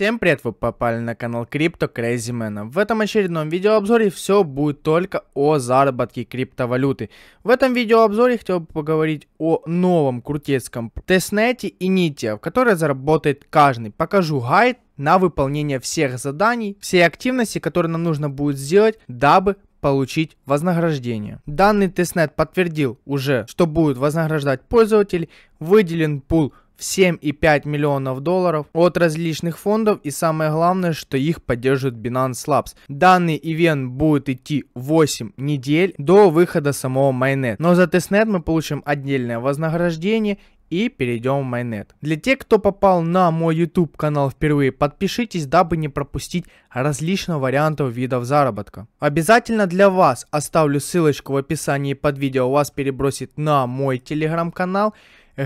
Всем привет, вы попали на канал Крипто Crazy Man. В этом очередном видеообзоре все будет только о заработке криптовалюты. В этом видеообзоре хотел бы поговорить о новом крутецком тестнете и нития, в которой заработает каждый. Покажу гайд на выполнение всех заданий, всей активности, которые нам нужно будет сделать, дабы получить вознаграждение. Данный тестнет подтвердил уже, что будет вознаграждать пользователей, выделен пул в 7,5 миллионов долларов от различных фондов и самое главное, что их поддерживает Binance Labs. Данный ивент будет идти 8 недель до выхода самого Майнет. Но за тестнет мы получим отдельное вознаграждение и перейдем в майнет. Для тех, кто попал на мой YouTube канал впервые, подпишитесь, дабы не пропустить различных вариантов видов заработка. Обязательно для вас оставлю ссылочку в описании под видео, вас перебросит на мой телеграм-канал,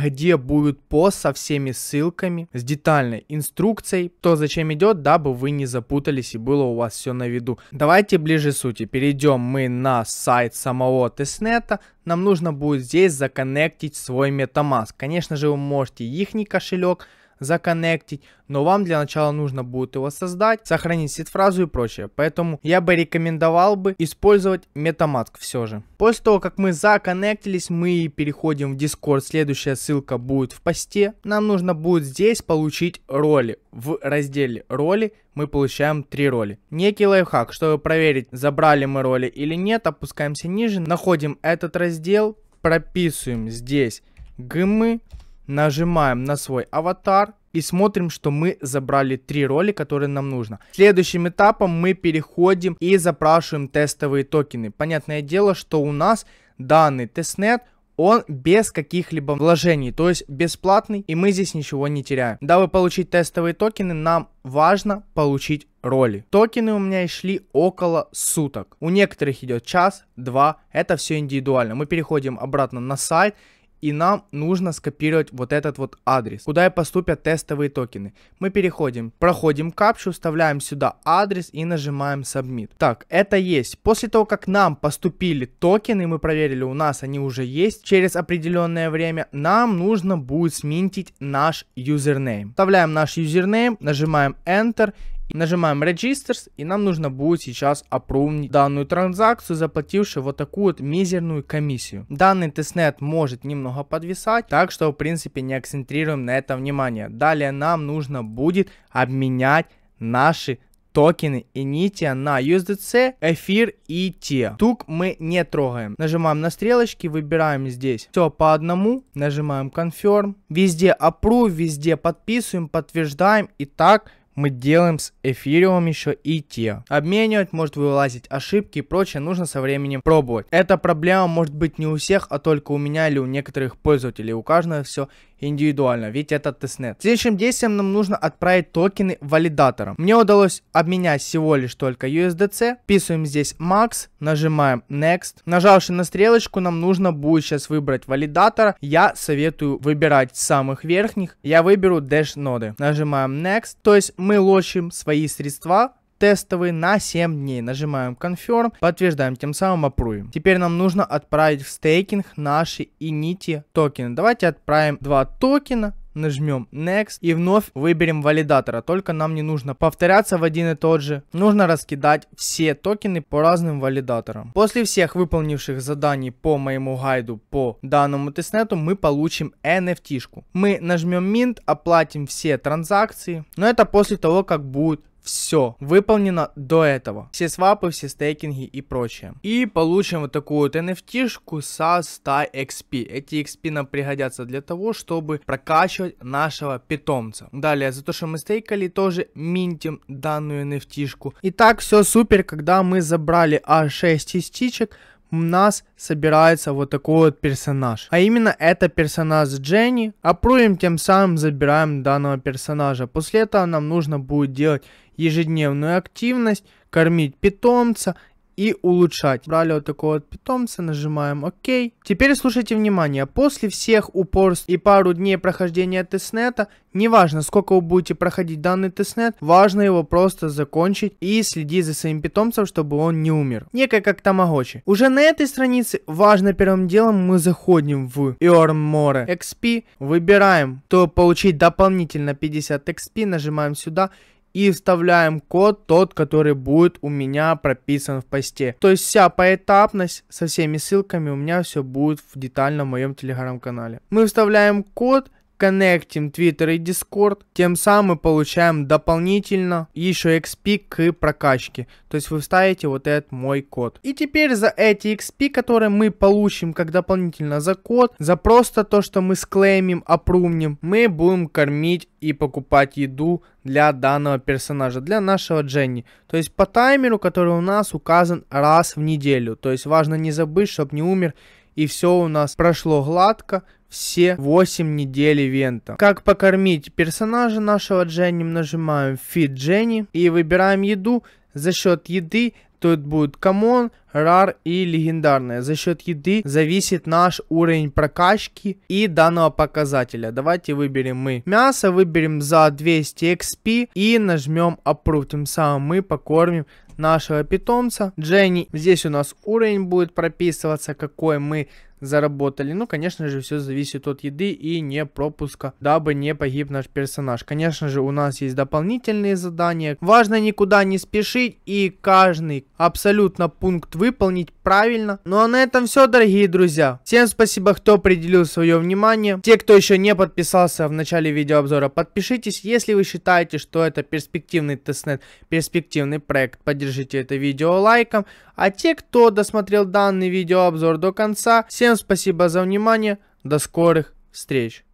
где будет пост со всеми ссылками, с детальной инструкцией, то зачем идет, дабы вы не запутались и было у вас все на виду. Давайте ближе сути. Перейдем мы на сайт самого тестнета. Нам нужно будет здесь законнектить свой MetaMask. Конечно же, вы можете ихний кошелек, законнектить, но вам для начала нужно будет его создать, сохранить сид-фразу и прочее. Поэтому я бы рекомендовал бы использовать Metamask все же. После того, как мы законнектились, мы переходим в Discord. Следующая ссылка будет в посте. Нам нужно будет здесь получить роли. В разделе роли мы получаем три роли. Некий лайфхак, чтобы проверить, забрали мы роли или нет, опускаемся ниже, находим этот раздел, прописываем здесь гмы, нажимаем на свой аватар и смотрим, что мы забрали три роли, которые нам нужно. Следующим этапом мы переходим и запрашиваем тестовые токены. Понятное дело, что у нас данный тестнет он без каких-либо вложений, то есть бесплатный, и мы здесь ничего не теряем. Дабы получить тестовые токены, нам важно получить роли. Токены у меня шли около суток. У некоторых идет час, два, это все индивидуально. Мы переходим обратно на сайт и нам нужно скопировать вот этот вот адрес, куда и поступят тестовые токены. Мы переходим, проходим капчу, вставляем сюда адрес и нажимаем Submit. Так, это есть. После того, как нам поступили токены, мы проверили, у нас они уже есть, через определенное время нам нужно будет сминтить наш юзернейм. Вставляем наш юзернейм, нажимаем Enter Нажимаем Registers, и нам нужно будет сейчас опровнить данную транзакцию, заплативши вот такую вот мизерную комиссию. Данный тестнет может немного подвисать, так что в принципе не акцентрируем на это внимание. Далее нам нужно будет обменять наши токены и нити на USDC, эфир и те. Тук мы не трогаем. Нажимаем на стрелочки, выбираем здесь все по одному, нажимаем confirm. Везде approve, везде подписываем, подтверждаем и так мы делаем с эфириум еще и те. Обменивать может вылазить ошибки и прочее, нужно со временем пробовать. Эта проблема может быть не у всех, а только у меня или у некоторых пользователей. У каждого все индивидуально, ведь это тестнет. Следующим действием нам нужно отправить токены валидаторам. Мне удалось обменять всего лишь только USDC. Вписываем здесь Max, нажимаем Next. Нажавши на стрелочку, нам нужно будет сейчас выбрать валидатора. Я советую выбирать самых верхних. Я выберу Dash ноды. Нажимаем Next. То есть мы лочим свои средства тестовый на 7 дней. Нажимаем confirm, подтверждаем, тем самым опруем Теперь нам нужно отправить в стейкинг наши инити токены. Давайте отправим два токена, нажмем Next и вновь выберем валидатора. Только нам не нужно повторяться в один и тот же. Нужно раскидать все токены по разным валидаторам. После всех выполнивших заданий по моему гайду по данному тестнету мы получим NFT-шку. Мы нажмем Mint, оплатим все транзакции. Но это после того, как будет все выполнено до этого. Все свапы, все стейкинги и прочее. И получим вот такую вот nft со 100 XP. Эти XP нам пригодятся для того, чтобы прокачивать нашего питомца. Далее, за то, что мы стейкали, тоже минтим данную NFT-шку. И так все супер, когда мы забрали А6 частичек, у нас собирается вот такой вот персонаж. А именно это персонаж Дженни. Опруем тем самым забираем данного персонажа. После этого нам нужно будет делать ежедневную активность, кормить питомца и улучшать. Брали вот такого вот питомца, нажимаем ОК. Теперь слушайте внимание. После всех упорств и пару дней прохождения тестнета, неважно сколько вы будете проходить данный тестнет, важно его просто закончить и следить за своим питомцем, чтобы он не умер. Некое как тамагочи. Уже на этой странице важно первым делом мы заходим в Earn XP, выбираем, то получить дополнительно 50 XP, нажимаем сюда и вставляем код тот, который будет у меня прописан в посте. То есть вся поэтапность со всеми ссылками у меня все будет в детальном моем телеграм-канале. Мы вставляем код коннектим Twitter и Discord, тем самым получаем дополнительно еще XP к прокачке. То есть вы вставите вот этот мой код. И теперь за эти XP, которые мы получим как дополнительно за код, за просто то, что мы склеймим, опрумним, мы будем кормить и покупать еду для данного персонажа, для нашего Дженни. То есть по таймеру, который у нас указан раз в неделю. То есть важно не забыть, чтобы не умер и все у нас прошло гладко, все 8 недель ивента. Как покормить персонажа нашего Дженни, нажимаем Feed Дженни и выбираем еду. За счет еды тут будет камон, рар и легендарная. За счет еды зависит наш уровень прокачки и данного показателя. Давайте выберем мы мясо, выберем за 200 XP и нажмем Approve. Тем самым мы покормим нашего питомца. Дженни, здесь у нас уровень будет прописываться, какой мы заработали. Ну, конечно же, все зависит от еды и не пропуска, дабы не погиб наш персонаж. Конечно же, у нас есть дополнительные задания. Важно никуда не спешить и каждый абсолютно пункт выполнить правильно. Ну, а на этом все, дорогие друзья. Всем спасибо, кто определил свое внимание. Те, кто еще не подписался в начале видеообзора, подпишитесь. Если вы считаете, что это перспективный тестнет, перспективный проект, поддержите это видео лайком. А те, кто досмотрел данный видеообзор до конца, всем Всем спасибо за внимание. До скорых встреч.